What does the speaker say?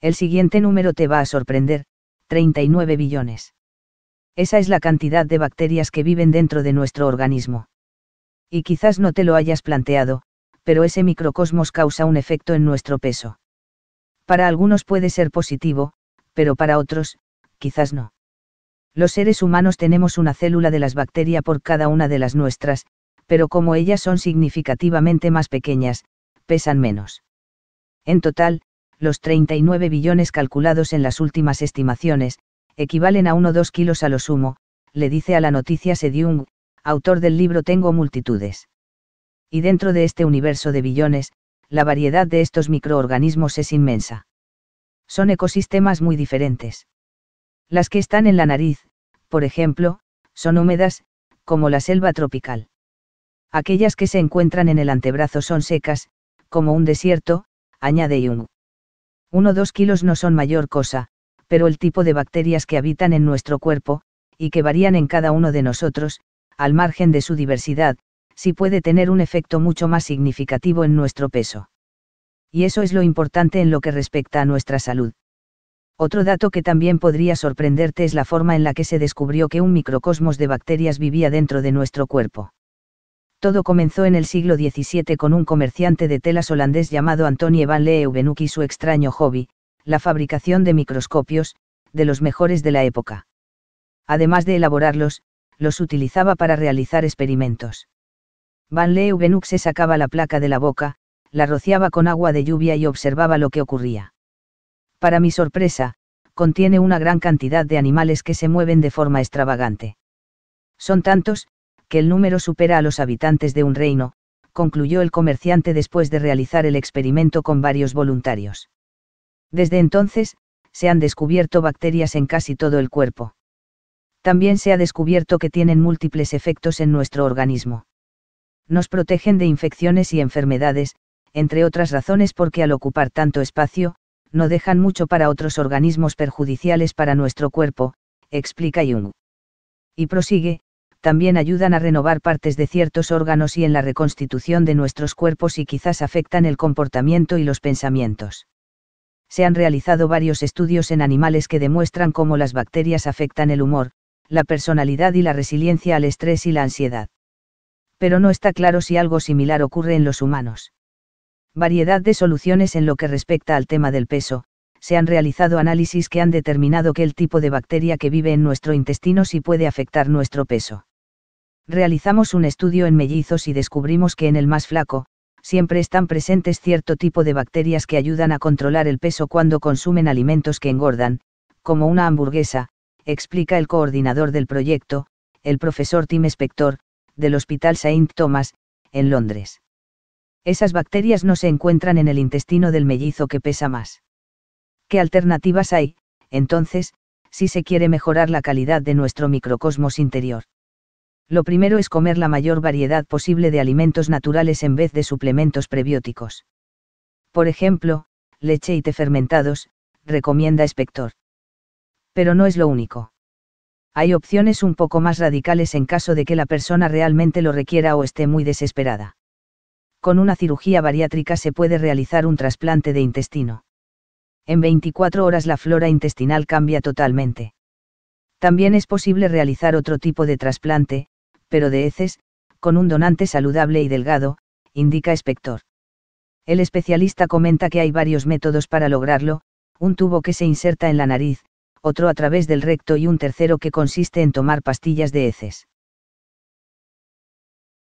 El siguiente número te va a sorprender, 39 billones. Esa es la cantidad de bacterias que viven dentro de nuestro organismo. Y quizás no te lo hayas planteado, pero ese microcosmos causa un efecto en nuestro peso. Para algunos puede ser positivo, pero para otros, quizás no. Los seres humanos tenemos una célula de las bacterias por cada una de las nuestras, pero como ellas son significativamente más pequeñas, pesan menos. En total, los 39 billones calculados en las últimas estimaciones, equivalen a 1-2 kilos a lo sumo, le dice a la noticia Sediung, autor del libro Tengo multitudes. Y dentro de este universo de billones, la variedad de estos microorganismos es inmensa. Son ecosistemas muy diferentes. Las que están en la nariz, por ejemplo, son húmedas, como la selva tropical. Aquellas que se encuentran en el antebrazo son secas, como un desierto, añade Jung. 1-2 kilos no son mayor cosa, pero el tipo de bacterias que habitan en nuestro cuerpo, y que varían en cada uno de nosotros, al margen de su diversidad, sí puede tener un efecto mucho más significativo en nuestro peso. Y eso es lo importante en lo que respecta a nuestra salud. Otro dato que también podría sorprenderte es la forma en la que se descubrió que un microcosmos de bacterias vivía dentro de nuestro cuerpo. Todo comenzó en el siglo XVII con un comerciante de telas holandés llamado Antonie van Leeuwenhoek y su extraño hobby, la fabricación de microscopios, de los mejores de la época. Además de elaborarlos, los utilizaba para realizar experimentos. Van Leeuwenhoek se sacaba la placa de la boca, la rociaba con agua de lluvia y observaba lo que ocurría. Para mi sorpresa, contiene una gran cantidad de animales que se mueven de forma extravagante. Son tantos, que el número supera a los habitantes de un reino, concluyó el comerciante después de realizar el experimento con varios voluntarios. Desde entonces, se han descubierto bacterias en casi todo el cuerpo. También se ha descubierto que tienen múltiples efectos en nuestro organismo. Nos protegen de infecciones y enfermedades, entre otras razones porque al ocupar tanto espacio, no dejan mucho para otros organismos perjudiciales para nuestro cuerpo, explica Jung. Y prosigue, también ayudan a renovar partes de ciertos órganos y en la reconstitución de nuestros cuerpos y quizás afectan el comportamiento y los pensamientos. Se han realizado varios estudios en animales que demuestran cómo las bacterias afectan el humor, la personalidad y la resiliencia al estrés y la ansiedad. Pero no está claro si algo similar ocurre en los humanos. Variedad de soluciones en lo que respecta al tema del peso, se han realizado análisis que han determinado que el tipo de bacteria que vive en nuestro intestino sí puede afectar nuestro peso. Realizamos un estudio en mellizos y descubrimos que en el más flaco, siempre están presentes cierto tipo de bacterias que ayudan a controlar el peso cuando consumen alimentos que engordan, como una hamburguesa, explica el coordinador del proyecto, el profesor Tim Spector, del Hospital Saint Thomas, en Londres. Esas bacterias no se encuentran en el intestino del mellizo que pesa más. ¿Qué alternativas hay, entonces, si se quiere mejorar la calidad de nuestro microcosmos interior? Lo primero es comer la mayor variedad posible de alimentos naturales en vez de suplementos prebióticos. Por ejemplo, leche y té fermentados, recomienda Spector. Pero no es lo único. Hay opciones un poco más radicales en caso de que la persona realmente lo requiera o esté muy desesperada. Con una cirugía bariátrica se puede realizar un trasplante de intestino. En 24 horas la flora intestinal cambia totalmente. También es posible realizar otro tipo de trasplante, pero de heces, con un donante saludable y delgado, indica Espector. El especialista comenta que hay varios métodos para lograrlo, un tubo que se inserta en la nariz, otro a través del recto y un tercero que consiste en tomar pastillas de heces.